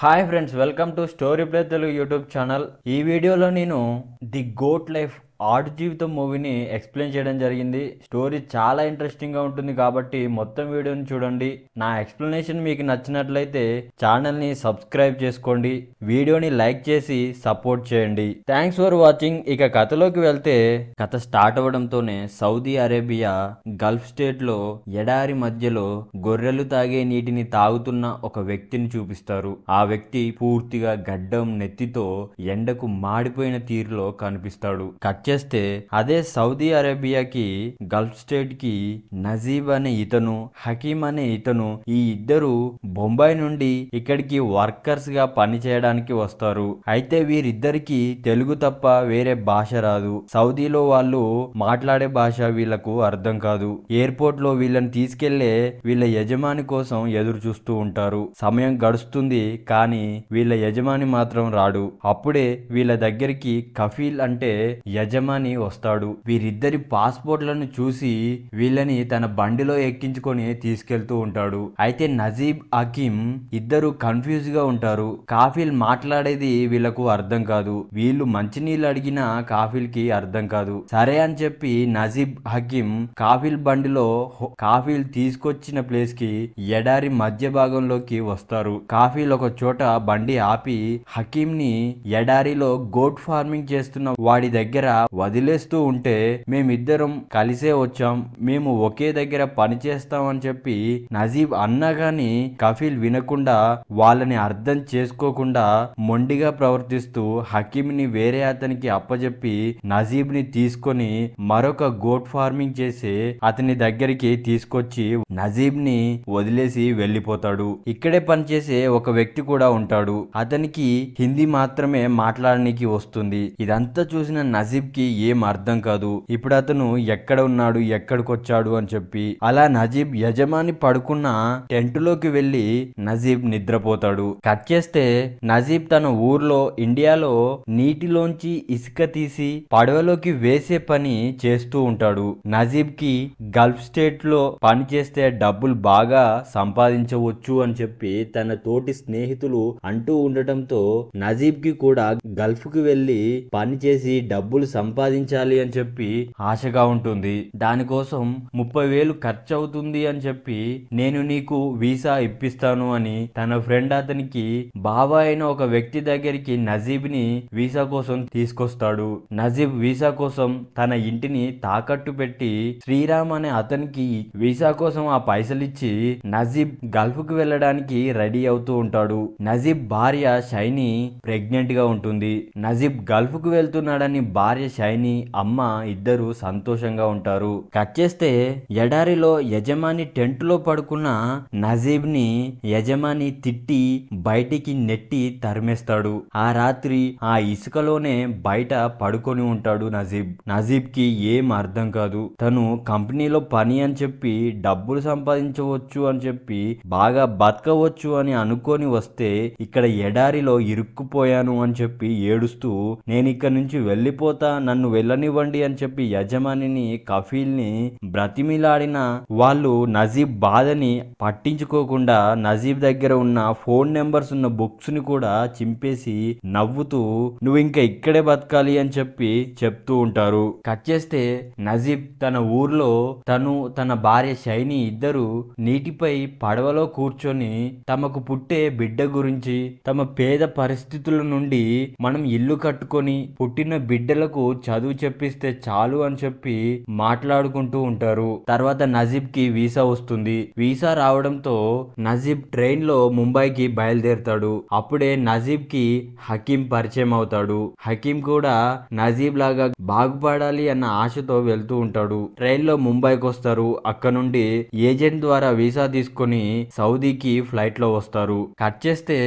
hi friends welcome to story play Telugu YouTube channel ఈ వీడియోలో నేను ది గోట్ లైఫ్ ఆడు జీవితం మూవీని ఎక్స్ప్లెయిన్ చేయడం జరిగింది స్టోరీ చాలా ఇంట్రెస్టింగ్గా ఉంటుంది కాబట్టి మొత్తం వీడియోని చూడండి నా ఎక్స్ప్లెనేషన్ మీకు నచ్చినట్లయితే ఛానల్ని సబ్స్క్రైబ్ చేసుకోండి వీడియోని లైక్ చేసి సపోర్ట్ చేయండి థ్యాంక్స్ ఫర్ వాచింగ్ ఇక కథలోకి వెళ్తే కథ స్టార్ట్ అవ్వడంతోనే సౌదీ అరేబియా గల్ఫ్ స్టేట్లో ఎడారి మధ్యలో గొర్రెలు తాగే నీటిని తాగుతున్న ఒక వ్యక్తిని చూపిస్తారు ఆ వ్యక్తి పూర్తిగా గడ్డం నెత్తితో ఎండకు మాడిపోయిన తీరులో కనిపిస్తాడు కట్ చేస్తే అదే సౌదీ అరేబియాకి గల్ఫ్ స్టేట్ కి నజీబ్ అనే ఇతను హకీమ్ అనే ఇతను ఈ ఇద్దరు బొంబాయి నుండి ఇక్కడికి వర్కర్స్ గా పనిచేయడానికి వస్తారు అయితే వీరిద్దరికి తెలుగు తప్ప వేరే భాష రాదు సౌదీలో వాళ్ళు మాట్లాడే భాష వీళ్ళకు అర్థం కాదు ఎయిర్పోర్ట్ లో వీళ్ళని తీసుకెళ్లే వీళ్ళ యజమాని కోసం ఎదురు చూస్తూ ఉంటారు సమయం గడుస్తుంది కానీ వీళ్ళ యజమాని మాత్రం రాడు అప్పుడే వీళ్ళ దగ్గరికి కఫీల్ అంటే యజమాని యజమాని వస్తాడు వీరిద్దరి పాస్పోర్ట్లను చూసి వీళ్ళని తన బండిలో ఎక్కించుకొని తీసుకెళ్తూ ఉంటాడు అయితే నజీబ్ అకీమ్ ఇద్దరు కన్ఫ్యూజ్ గా ఉంటారు కాఫీల్ మాట్లాడేది వీళ్ళకు అర్థం కాదు వీళ్ళు మంచినీళ్ళు అడిగినా కాఫీల్ కి అర్థం కాదు సరే అని చెప్పి నజీబ్ హకీమ్ కాఫీల్ బండిలో కాఫీల్ తీసుకొచ్చిన ప్లేస్ కి ఎడారి మధ్య భాగంలోకి వస్తారు కాఫీల్ ఒక చోట బండి ఆపి హకీమ్ ని ఎడారిలో గోట్ ఫార్మింగ్ చేస్తున్న వాడి దగ్గర వదిలేస్తూ ఉంటే మేమిద్దరం కలిసే వచ్చాం మేము ఒకే దగ్గర పని చేస్తామని చెప్పి నజీబ్ అన్నా గాని కఫీల్ వినకుండా వాళ్ళని అర్థం చేసుకోకుండా మొండిగా ప్రవర్తిస్తూ హకీమ్ని వేరే అతనికి అప్పజెప్పి నజీబ్ని తీసుకొని మరొక గోట్ ఫార్మింగ్ చేసి అతని దగ్గరికి తీసుకొచ్చి నజీబ్ని వదిలేసి వెళ్ళిపోతాడు ఇక్కడే పనిచేసే ఒక వ్యక్తి కూడా ఉంటాడు అతనికి హిందీ మాత్రమే మాట్లాడడానికి వస్తుంది ఇదంతా చూసిన నజీబ్ నజీబ్కి ఏం అర్థం కాదు ఇప్పుడు అతను ఎక్కడ ఉన్నాడు ఎక్కడికొచ్చాడు అని చెప్పి అలా నజీబ్ యజమాని పడుకున్న టెంట్ లోకి వెళ్ళి నజీబ్ నిద్రపోతాడు కట్ చేస్తే నజీబ్ తన ఊర్లో ఇండియాలో నీటిలోంచి ఇసుక తీసి పడవలోకి వేసే పని చేస్తూ ఉంటాడు నజీబ్ కి గల్ఫ్ స్టేట్ లో పని చేస్తే డబ్బులు బాగా సంపాదించవచ్చు అని చెప్పి తన తోటి స్నేహితులు అంటూ ఉండటంతో నజీబ్ కి కూడా గల్ఫ్ కి వెళ్ళి పని చేసి డబ్బులు సంపాదించాలి అని చెప్పి ఆశగా ఉంటుంది దానికోసం ముప్పై వేలు ఖర్చు అవుతుంది అని చెప్పి నేను నీకు వీసా ఇప్పిస్తాను అని తన ఫ్రెండ్ అతనికి బాబా అయిన ఒక వ్యక్తి దగ్గరికి నజీబ్ ని వీసా కోసం తీసుకొస్తాడు నజీబ్ వీసా కోసం తన ఇంటిని తాకట్టు పెట్టి శ్రీరామ్ అనే అతనికి వీసా కోసం ఆ పైసలు ఇచ్చి నజీబ్ గల్ఫ్ కు వెళ్ళడానికి రెడీ అవుతూ ఉంటాడు నజీబ్ భార్య షైని ప్రెగ్నెంట్ గా ఉంటుంది నజీబ్ గల్ఫ్ కు వెళ్తున్నాడని భార్య షైని అమ్మ ఇద్దరు సంతోషంగా ఉంటారు కట్ చేస్తే ఎడారిలో యజమాని టెంట్ లో పడుకున్న నజీబ్ ని యజమాని తిట్టి బయటికి నెట్టి తరిమేస్తాడు ఆ రాత్రి ఆ ఇసుకలోనే బయట పడుకొని ఉంటాడు నజీబ్ నజీబ్ కి ఏం అర్థం కాదు తను కంపెనీలో పని అని చెప్పి డబ్బులు సంపాదించవచ్చు అని చెప్పి బాగా బతకవచ్చు అని అనుకొని వస్తే ఇక్కడ ఎడారిలో ఇరుక్కుపోయాను అని చెప్పి ఏడుస్తూ నేను ఇక్కడ నుంచి వెళ్ళిపోతా నన్ను వెళ్ళనివ్వండి అని చెప్పి యజమానిని కఫీల్ని బ్రతిమిలాడిన వాళ్ళు నజీబ్ బాధని పట్టించుకోకుండా నజీబ్ దగ్గర ఉన్న ఫోన్ నెంబర్స్ ఉన్న బుక్స్ ని కూడా చింపేసి నవ్వుతూ నువ్వు ఇంకా ఇక్కడే బతకాలి అని చెప్పి చెప్తూ ఉంటారు కట్ చేస్తే నజీబ్ తన ఊర్లో తను తన భార్య శైని ఇద్దరు నీటిపై పడవలో కూర్చొని తమకు పుట్టే బిడ్డ గురించి తమ పేద పరిస్థితుల నుండి మనం ఇల్లు కట్టుకొని పుట్టిన బిడ్డలకు చదువు చెప్పిస్తే చాలు అని చెప్పి మాట్లాడుకుంటూ ఉంటారు తర్వాత నజీబ్ కి వీసా వస్తుంది వీసా రావడంతో నజీబ్ ట్రైన్ లో ముంబైకి బయలుదేరుతాడు అప్పుడే నజీబ్ కి హకీం పరిచయం అవుతాడు హకీం కూడా నజీబ్ లాగా బాగుపడాలి అన్న ఆశతో వెళ్తూ ఉంటాడు ట్రైన్ లో ముంబైకి వస్తారు అక్కడ నుండి ఏజెంట్ ద్వారా వీసా తీసుకుని సౌదీకి ఫ్లైట్ లో వస్తారు కట్ చేస్తే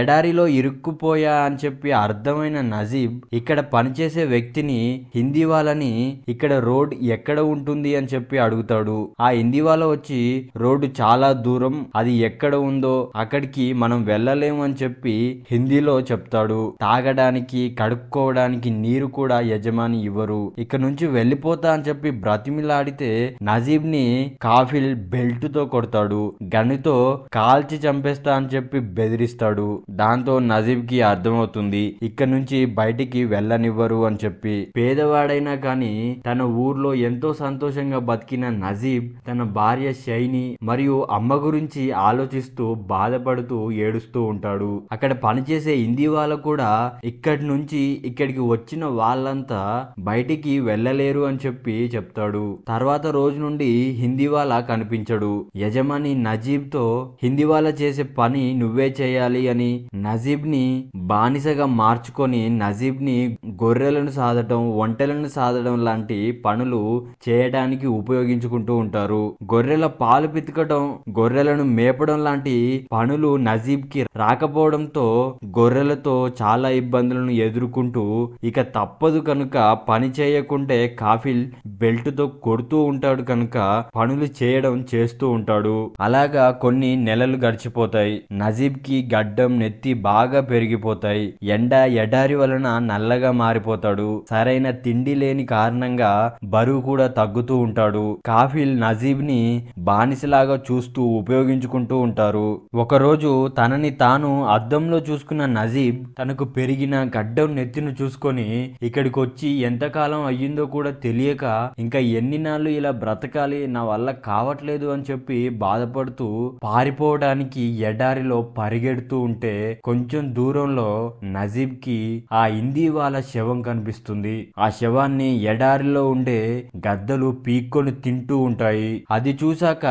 ఎడారిలో ఇరుక్కుపోయా అని చెప్పి అర్థమైన నజీబ్ ఇక్కడ పనిచేసే వ్యక్తిని వ్యక్తిని హిందీ వాళ్ళని ఇక్కడ రోడ్ ఎక్కడ ఉంటుంది అని చెప్పి అడుగుతాడు ఆ హిందీ వాళ్ళ వచ్చి రోడ్డు చాలా దూరం అది ఎక్కడ ఉందో అక్కడికి మనం వెళ్ళలేము అని చెప్పి హిందీలో చెప్తాడు తాగడానికి కడుక్కోవడానికి నీరు కూడా యజమాని ఇవ్వరు ఇక్కడ నుంచి వెళ్ళిపోతా అని చెప్పి బ్రతిమిలాడితే నజీబ్ ని కాఫిల్ బెల్ట్ తో కొడతాడు గనితో కాల్చి చంపేస్తా అని చెప్పి బెదిరిస్తాడు దాంతో నజీబ్ కి అర్థమవుతుంది ఇక్కడ నుంచి బయటికి వెళ్ళనివ్వరు అని చెప్పి పేదవాడైనా కానీ తన ఊర్లో ఎంతో సంతోషంగా బతికిన నజీబ్ తన భార్య శైని మరియు అమ్మ గురించి ఆలోచిస్తూ బాధపడుతూ ఏడుస్తూ ఉంటాడు అక్కడ పనిచేసే హిందీ వాళ్ళు కూడా ఇక్కడి నుంచి ఇక్కడికి వచ్చిన వాళ్ళంతా బయటికి వెళ్ళలేరు అని చెప్పి చెప్తాడు తర్వాత రోజు నుండి హిందీ వాళ్ళ కనిపించడు యజమాని నజీబ్ తో హిందీ వాళ్ళ చేసే పని నువ్వే చేయాలి అని నజీబ్ ని బానిసగా మార్చుకొని నజీబ్ ని గొర్రెలను సాధ పదార్థం వంటలను సాధడం లాంటి పనులు చేయడానికి ఉపయోగించుకుంటూ ఉంటారు గొర్రెల పాలు పితకడం గొర్రెలను మేపడం లాంటి పనులు నజీబ్ కి రాకపోవడంతో గొర్రెలతో చాలా ఇబ్బందులను ఎదుర్కొంటూ ఇక తప్పదు కనుక పని చేయకుంటే కాఫిల్ బెల్ట్తో కొడుతూ ఉంటాడు కనుక పనులు చేయడం చేస్తూ ఉంటాడు అలాగా కొన్ని నెలలు గడిచిపోతాయి నజీబ్ కి గడ్డం నెత్తి బాగా పెరిగిపోతాయి ఎండ ఎడారి వలన నల్లగా మారిపోతాడు సరైన తిండి లేని కారణంగా బరువు కూడా తగ్గుతూ ఉంటాడు కాఫిల్ నజీబ్ ని బానిసలాగా చూస్తూ ఉపయోగించుకుంటూ ఉంటారు ఒకరోజు తనని తాను అద్దంలో చూసుకున్న నజీబ్ తనకు పెరిగిన గడ్డం నెత్తిను చూసుకొని ఇక్కడికి వచ్చి ఎంతకాలం అయ్యిందో కూడా తెలియక ఇంకా ఎన్ని నాళ్ళు ఇలా బ్రతకాలి నా వల్ల కావట్లేదు అని చెప్పి బాధపడుతూ పారిపోవడానికి ఎడారిలో పరిగెడుతూ ఉంటే కొంచెం దూరంలో నజీబ్ కి ఆ హిందీ వాళ్ళ శవం కనిపిస్తుంది ఉంటుంది ఆ శవాన్ని ఎడారిలో ఉండే గద్దలు పీక్కొని తింటూ ఉంటాయి అది చూశాక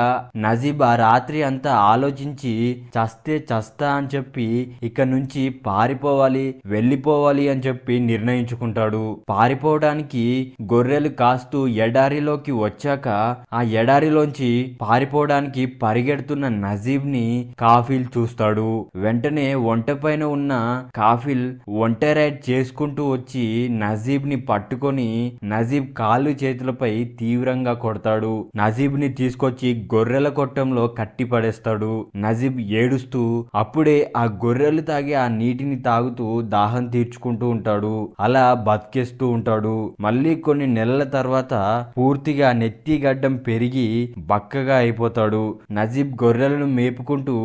నజీబ్ ఆ రాత్రి అంతా ఆలోచించి చస్తే చస్తా అని చెప్పి ఇక నుంచి పారిపోవాలి వెళ్ళిపోవాలి అని చెప్పి నిర్ణయించుకుంటాడు పారిపోవడానికి గొర్రెలు కాస్తూ ఎడారిలోకి వచ్చాక ఆ ఎడారిలోంచి పారిపోవడానికి పరిగెడుతున్న నజీబ్ ని కాఫీల్ చూస్తాడు వెంటనే ఒంట పైన ఉన్న కాఫిల్ ఒంటరైడ్ చేసుకుంటూ వచ్చి నజీబ్ నజీబ్ని పట్టుకొని నజీబ్ కాళ్ళు చేతులపై తీవ్రంగా కొడతాడు నజీబ్ని తీసుకొచ్చి గొర్రెల కొట్టంలో కట్టి పడేస్తాడు నజీబ్ ఏడుస్తూ అప్పుడే ఆ గొర్రెలు తాగి ఆ నీటిని తాగుతూ దాహం తీర్చుకుంటూ ఉంటాడు అలా బతికేస్తూ ఉంటాడు మళ్ళీ కొన్ని నెలల తర్వాత పూర్తిగా నెత్తి గడ్డం పెరిగి బక్కగా అయిపోతాడు నజీబ్ గొర్రెలను మేపుకుంటూ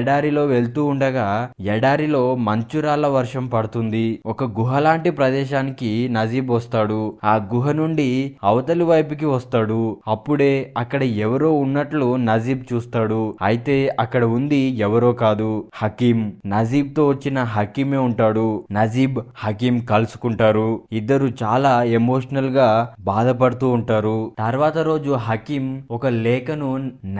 ఎడారిలో వెళ్తూ ఉండగా ఎడారిలో మంచురాళ్ల వర్షం పడుతుంది ఒక గుహలాంటి ప్రదేశానికి నజీబ్ వస్తాడు ఆ గుహ నుండి అవతలి వైపుకి వస్తాడు అప్పుడే అక్కడ ఎవరో ఉన్నట్లు నజీబ్ చూస్తాడు అయితే అక్కడ ఉంది ఎవరో కాదు హకీం నజీబ్ తో వచ్చిన హకీమే ఉంటాడు నజీబ్ హకీం కలుసుకుంటారు ఇద్దరు చాలా ఎమోషనల్ గా బాధపడుతూ ఉంటారు తర్వాత రోజు హకీం ఒక లేఖను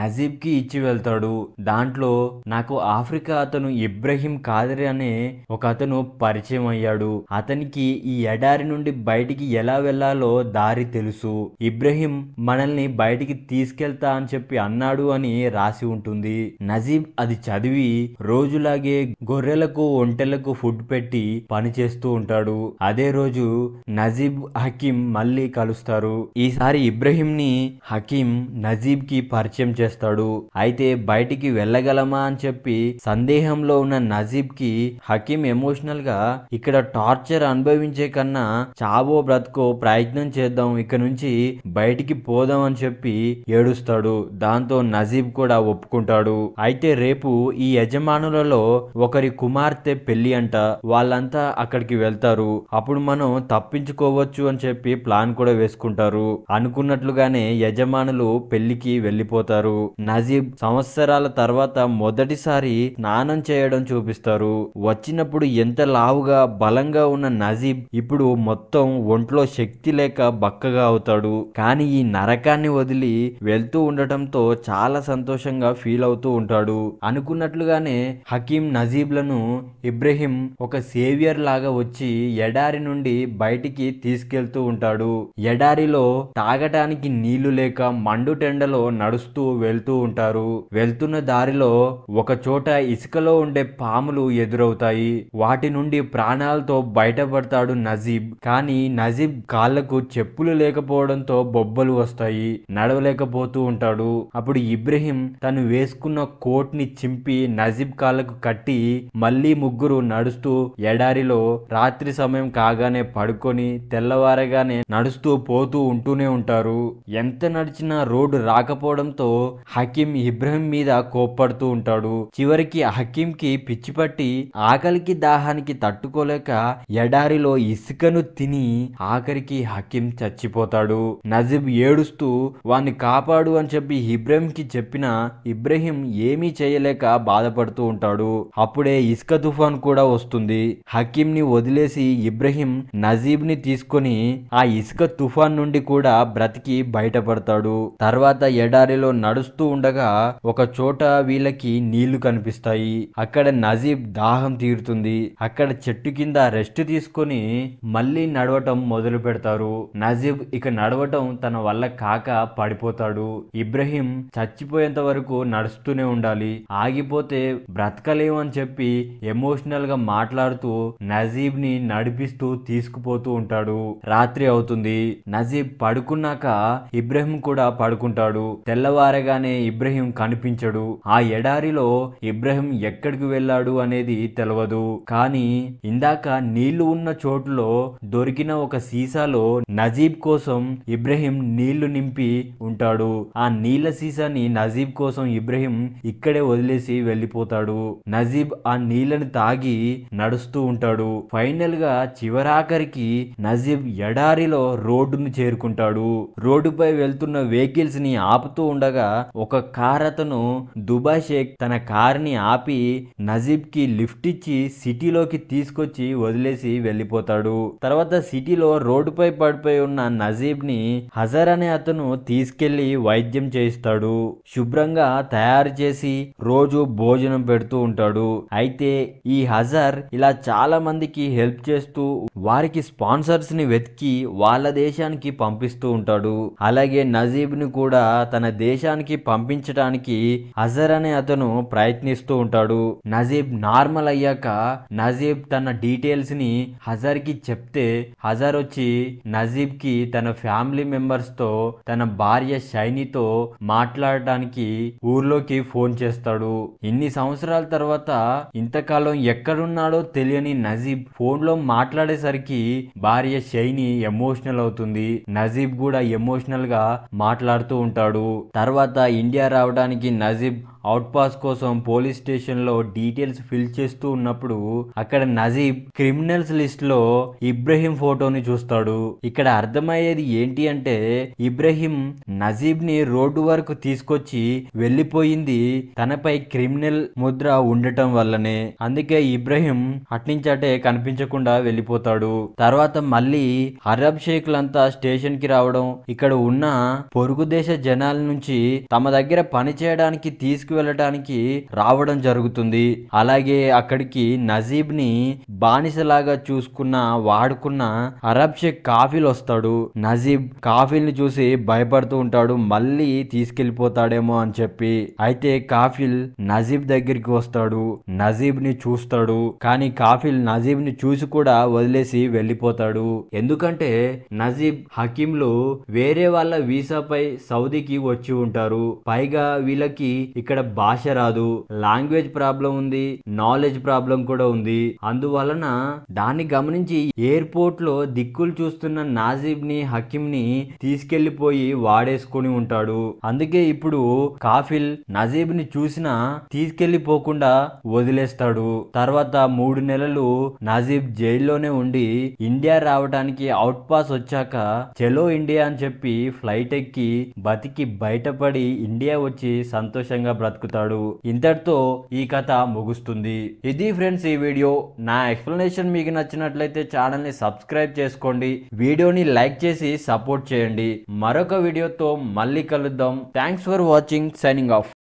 నజీబ్ కి ఇచ్చి వెళ్తాడు దాంట్లో నాకు ఆఫ్రికా అతను ఇబ్రహీం కాదరి అనే ఒక అతను పరిచయం అయ్యాడు అతనికి ఈ ఎడారి నుండి బయటికి ఎలా వెళ్లాలో దారి తెలుసు ఇబ్రహీం మనల్ని బయటికి తీసుకెళ్తా అని చెప్పి అన్నాడు అని రాసి ఉంటుంది నజీబ్ అది చదివి రోజులాగే గొర్రెలకు ఒంటెలకు ఫుడ్ పెట్టి పని చేస్తూ ఉంటాడు అదే రోజు నజీబ్ హకీం మళ్ళీ కలుస్తారు ఈసారి ఇబ్రహీం ని హకీం నజీబ్ కి పరిచయం చేస్తాడు అయితే బయటికి వెళ్ళగలమా అని చెప్పి సందేహంలో ఉన్న నజీబ్ కి హకీం ఎమోషనల్ గా ఇక్కడ టార్చర్ అనుభవించే కన్నా చావో బ్రతుకో ప్రయత్నం చేద్దాం ఇక నుంచి బయటికి పోదాం అని చెప్పి ఏడుస్తాడు దాంతో నజీబ్ కూడా ఒప్పుకుంటాడు అయితే రేపు ఈ యజమానులలో ఒకరి కుమార్తె పెళ్లి అంట వాళ్ళంతా అక్కడికి వెళ్తారు అప్పుడు మనం తప్పించుకోవచ్చు అని చెప్పి ప్లాన్ కూడా వేసుకుంటారు అనుకున్నట్లుగానే యజమానులు పెళ్లికి వెళ్ళిపోతారు నజీబ్ సంవత్సరాల తర్వాత మొదటిసారి స్నానం చేయడం చూపిస్తారు వచ్చినప్పుడు ఎంత లావుగా బలంగా ఉన్న నజీబ్ ఇప్పుడు మొత్తం మొత్తం ఒంట్లో శక్తి లేక బక్కగా అవుతాడు కానీ ఈ నరకాన్ని వదిలి వెళ్తూ ఉండటంతో చాలా సంతోషంగా ఫీల్ అవుతూ ఉంటాడు అనుకున్నట్లుగానే హకీం నజీబ్లను ఇబ్రహీం ఒక సేవియర్ లాగా వచ్చి ఎడారి నుండి బయటికి తీసుకెళ్తూ ఉంటాడు ఎడారిలో తాగటానికి నీళ్లు లేక మండు టెండలో నడుస్తూ వెళ్తూ ఉంటారు వెళ్తున్న దారిలో ఒక చోట ఇసుకలో ఉండే పాములు ఎదురవుతాయి వాటి నుండి ప్రాణాలతో బయటపడతాడు నజీబ్ కానీ కానీ నజీబ్ కాళ్లకు చెప్పులు లేకపోవడంతో బొబ్బలు వస్తాయి నడవలేకపోతూ ఉంటాడు అప్పుడు ఇబ్రహీం తను వేసుకున్న కోట్ ని చింపి నజీబ్ కాళ్లకు కట్టి మళ్ళీ ముగ్గురు నడుస్తూ ఎడారిలో రాత్రి సమయం కాగానే పడుకొని తెల్లవారగానే నడుస్తూ పోతూ ఉంటూనే ఉంటారు ఎంత నడిచినా రోడ్డు రాకపోవడంతో హకీం ఇబ్రహీం మీద కోప్పడుతూ ఉంటాడు చివరికి హకీం కి పిచ్చిపట్టి ఆకలికి దాహానికి తట్టుకోలేక ఎడారిలో ఇసుకను తిని తిని ఆఖరికి హకీం చచ్చిపోతాడు నజీబ్ ఏడుస్తూ వాణ్ణి కాపాడు అని చెప్పి ఇబ్రహీంకి చెప్పిన ఇబ్రహీం ఏమీ చేయలేక బాధపడుతూ ఉంటాడు అప్పుడే ఇసుక తుఫాన్ కూడా వస్తుంది హకీం ని వదిలేసి ఇబ్రహీం నజీబ్ని తీసుకొని ఆ ఇసుక తుఫాన్ నుండి కూడా బ్రతికి బయటపడతాడు తర్వాత ఎడారిలో నడుస్తూ ఉండగా ఒక చోట వీళ్ళకి నీళ్లు కనిపిస్తాయి అక్కడ నజీబ్ దాహం తీరుతుంది అక్కడ చెట్టు కింద రెస్ట్ తీసుకొని మళ్ళీ నడవటం మొదలు పెడతారు నజీబ్ ఇక నడవటం తన వల్ల కాక పడిపోతాడు ఇబ్రహీం చచ్చిపోయేంత వరకు నడుస్తూనే ఉండాలి ఆగిపోతే అని చెప్పి ఎమోషనల్ గా మాట్లాడుతూ నజీబ్ ని నడిపిస్తూ తీసుకుపోతూ ఉంటాడు రాత్రి అవుతుంది నజీబ్ పడుకున్నాక ఇబ్రహీం కూడా పడుకుంటాడు తెల్లవారగానే ఇబ్రహీం కనిపించడు ఆ ఎడారిలో ఇబ్రహీం ఎక్కడికి వెళ్ళాడు అనేది తెలియదు కానీ ఇందాక నీళ్లు ఉన్న చోటులో దొరి దొరికిన ఒక సీసాలో నజీబ్ కోసం ఇబ్రహీం నీళ్లు నింపి ఉంటాడు ఆ నీళ్ల సీసాని నజీబ్ కోసం ఇబ్రహీం ఇక్కడే వదిలేసి వెళ్ళిపోతాడు నజీబ్ ఆ నీళ్లను తాగి నడుస్తూ ఉంటాడు ఫైనల్ గా చివరాఖరికి నజీబ్ ఎడారిలో రోడ్డును చేరుకుంటాడు రోడ్డుపై వెళ్తున్న వెహికల్స్ ని ఆపుతూ ఉండగా ఒక కార్ అతను దుబాయ్ షేక్ తన కారుని ఆపి నజీబ్ కి లిఫ్ట్ ఇచ్చి సిటీలోకి తీసుకొచ్చి వదిలేసి వెళ్ళిపోతాడు తర్వాత సిటీలో రోడ్డుపై పడిపోయి ఉన్న నజీబ్ని హజర్ అనే అతను తీసుకెళ్లి వైద్యం చేయిస్తాడు శుభ్రంగా తయారు చేసి రోజు భోజనం పెడుతూ ఉంటాడు అయితే ఈ హజర్ ఇలా చాలా మందికి హెల్ప్ చేస్తూ వారికి స్పాన్సర్స్ ని వెతికి వాళ్ళ దేశానికి పంపిస్తూ ఉంటాడు అలాగే నజీబ్ ని కూడా తన దేశానికి పంపించడానికి హజర్ అనే అతను ప్రయత్నిస్తూ ఉంటాడు నజీబ్ నార్మల్ అయ్యాక నజీబ్ తన డీటెయిల్స్ ని హజర్ కి చెప్తే హజర్ వచ్చి నజీబ్ కి తన ఫ్యామిలీ మెంబర్స్ తో తన భార్య షైనీతో మాట్లాడటానికి ఊర్లోకి ఫోన్ చేస్తాడు ఇన్ని సంవత్సరాల తర్వాత ఇంతకాలం ఎక్కడున్నాడో తెలియని నజీబ్ ఫోన్ లో మాట్లాడేసరికి భార్య షైని ఎమోషనల్ అవుతుంది నజీబ్ కూడా ఎమోషనల్ గా మాట్లాడుతూ ఉంటాడు తర్వాత ఇండియా రావడానికి నజీబ్ అవుట్పాస్ కోసం పోలీస్ స్టేషన్ లో డీటెయిల్స్ ఫిల్ చేస్తూ ఉన్నప్పుడు అక్కడ నజీబ్ క్రిమినల్స్ లో ఇబ్రహీం ఫోటోని చూస్తాడు ఇక్కడ అర్థమయ్యేది ఏంటి అంటే ఇబ్రహీం ని రోడ్డు వరకు తీసుకొచ్చి వెళ్ళిపోయింది తనపై క్రిమినల్ ముద్ర ఉండటం వల్లనే అందుకే ఇబ్రహీం అట్నించటే కనిపించకుండా వెళ్ళిపోతాడు తర్వాత మళ్ళీ అరబ్ షేక్లంతా స్టేషన్ కి రావడం ఇక్కడ ఉన్న పొరుగు దేశ జనాల నుంచి తమ దగ్గర పని చేయడానికి తీసుకు తీసుకువెళ్ళడానికి రావడం జరుగుతుంది అలాగే అక్కడికి నజీబ్ ని బానిసలాగా చూసుకున్న వాడుకున్న అరబ్ షేక్ కాఫీల్ వస్తాడు నజీబ్ కాఫీల్ని చూసి భయపడుతూ ఉంటాడు మళ్ళీ తీసుకెళ్లిపోతాడేమో అని చెప్పి అయితే కాఫీల్ నజీబ్ దగ్గరికి వస్తాడు నజీబ్ ని చూస్తాడు కానీ కాఫీల్ నజీబ్ ని చూసి కూడా వదిలేసి వెళ్ళిపోతాడు ఎందుకంటే నజీబ్ హకీంలు వేరే వాళ్ళ వీసాపై సౌదీకి వచ్చి ఉంటారు పైగా వీళ్ళకి ఇక్కడ ఇక్కడ భాష రాదు లాంగ్వేజ్ ప్రాబ్లం ఉంది నాలెడ్జ్ ప్రాబ్లం కూడా ఉంది అందువలన దాన్ని గమనించి ఎయిర్పోర్ట్ లో దిక్కులు చూస్తున్న నాజీబ్ ని హకీమ్ ని తీసుకెళ్లిపోయి వాడేసుకొని ఉంటాడు అందుకే ఇప్పుడు కాఫిల్ నజీబ్ ని చూసినా తీసుకెళ్లిపోకుండా వదిలేస్తాడు తర్వాత మూడు నెలలు నజీబ్ జైల్లోనే ఉండి ఇండియా రావడానికి అవుట్ పాస్ వచ్చాక చెలో ఇండియా అని చెప్పి ఫ్లైట్ ఎక్కి బతికి బయటపడి ఇండియా వచ్చి సంతోషంగా బ్రతుకుతాడు ఇంతటితో ఈ కథ ముగుస్తుంది ఇది ఫ్రెండ్స్ ఈ వీడియో నా ఎక్స్ప్లెనేషన్ మీకు నచ్చినట్లయితే ఛానల్ ని సబ్స్క్రైబ్ చేసుకోండి వీడియోని లైక్ చేసి సపోర్ట్ చేయండి మరొక వీడియోతో మళ్ళీ కలుద్దాం thanks for watching signing of